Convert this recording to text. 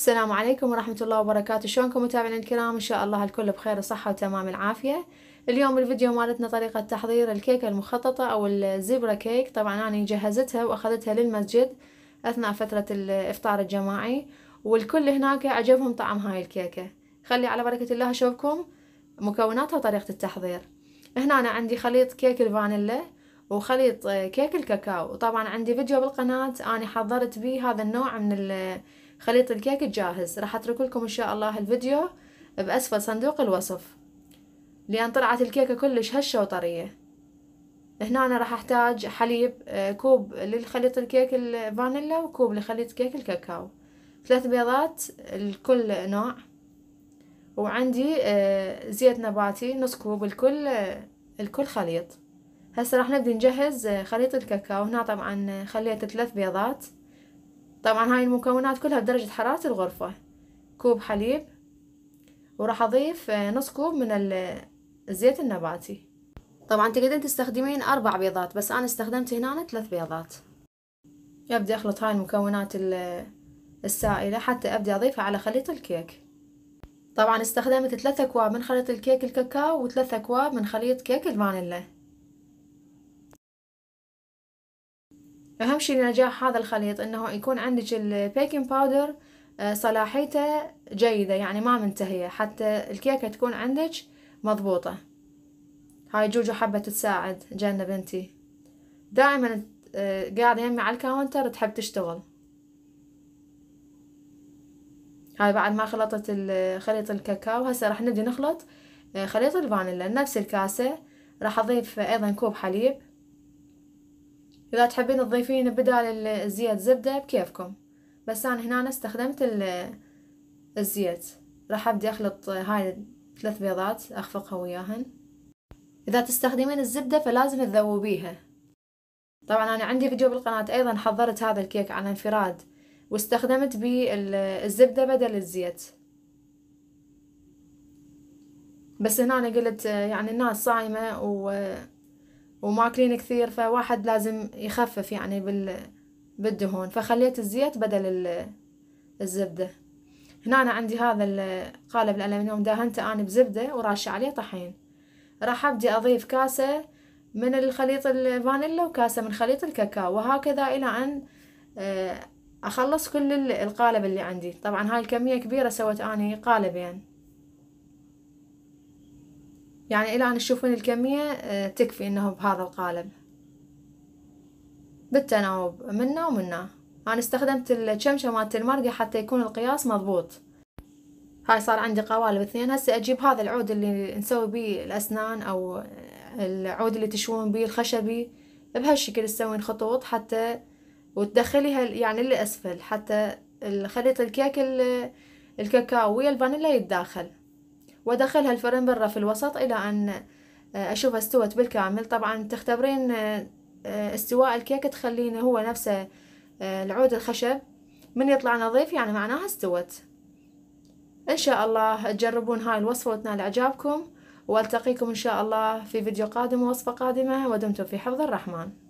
السلام عليكم ورحمة الله وبركاته شلونكم متابعينا الكرام إن شاء الله الكل بخير وصحة وتمام العافية اليوم الفيديو مالتنا طريقة تحضير الكيكة المخططة أو الزبرة كيك طبعا أنا جهزتها وأخذتها للمسجد أثناء فترة الإفطار الجماعي والكل هناك عجبهم طعم هاي الكيكة خلي على بركة الله أشوفكم مكوناتها وطريقة التحضير هنا أنا عندي خليط كيك الفانيلا وخليط كيك الكاكاو وطبعا عندي فيديو بالقناة أنا حضرت بيه هذا النوع من خليط الكيك جاهز راح اترك لكم ان شاء الله الفيديو باسفل صندوق الوصف لان طلعت الكيكه كلش هشه وطريه هنا أنا راح احتاج حليب آه، كوب للخليط الكيك الفانيلا وكوب لخليط كيك الكاكاو ثلاث بيضات لكل نوع وعندي آه، زيت نباتي نص كوب الكل آه، الكل خليط هسه راح نبدي نجهز خليط الكاكاو هنا طبعا خليت ثلاث بيضات طبعا هاي المكونات كلها بدرجة حرارة الغرفة كوب حليب وراح أضيف آه، نص كوب من الزيت النباتي طبعا تقدرين إيه تستخدمين أربع بيضات بس أنا استخدمت هنا ثلاث بيضات أبدي أخلط هاي المكونات السائلة حتى أبدي أضيفها على خليط الكيك طبعا استخدمت ثلاثة أكواب من خليط الكيك الكاكاو وثلاثة أكواب من خليط كيك الفانيلا أهم شي لنجاح هذا الخليط إنه يكون عندك البيكنج باودر آه، صلاحيته جيدة يعني ما منتهية حتى الكيكة تكون عندك مضبوطة هاي جوجو حبة تساعد جنة بنتي دائما آه، قاعدة يمي على الكاونتر تحب تشتغل هاي بعد ما خلطت خليط الكاكاو هسه راح نبدي نخلط آه، خليط الفانيلا نفس الكاسة راح أضيف أيضا كوب حليب إذا تحبين تضيفين بدال الزيت زبدة بكيفكم بس أنا هنا استخدمت الزيت راح أبدي أخلط هاي الثلاث بيضات أخفقها وياهن إذا تستخدمين الزبدة فلازم تذوبيها طبعا أنا عندي فيديو بالقناة أيضا حضرت هذا الكيك على انفراد واستخدمت بيه الزبدة بدل الزيت بس هنا أنا قلت يعني الناس صايمة و وماكلين كثير فواحد لازم يخفف يعني بال بالدهون فخليت الزيت بدل الزبدة هنا أنا عندي هذا القالب الألمنيوم دهنته أنا بزبدة وراشة عليه طحين راح أبدي أضيف كاسة من الخليط الفانيلا وكاسة من خليط الكاكاو وهكذا إلى أن آه، أخلص كل القالب اللي عندي طبعا هاي الكمية كبيرة سوت أني قالبين يعني. يعني الى ان تشوفون الكمية آه، تكفي انه بهذا القالب بالتناوب منا ومنا انا استخدمت الشمشة مالت المرقة حتى يكون القياس مضبوط هاي صار عندي قوالب اثنين هسه اجيب هذا العود اللي نسوي بيه الاسنان او العود اللي تشوون بيه الخشبي بهالشكل تسوين خطوط حتى وتدخليها يعني اسفل حتى خليط الكيك الكاكاو ويا الفانيلا يتداخل وادخلها الفرن برا في الوسط الى ان آه، اشوفها استوت بالكامل طبعا تختبرين آه، آه، استواء الكيك تخلينه هو نفسه العود الخشب من يطلع نظيف يعني معناها استوت ان شاء الله تجربون هاي الوصفة وتنال اعجابكم والتقيكم ان شاء الله في فيديو قادم ووصفة قادمة ودمتم في حفظ الرحمن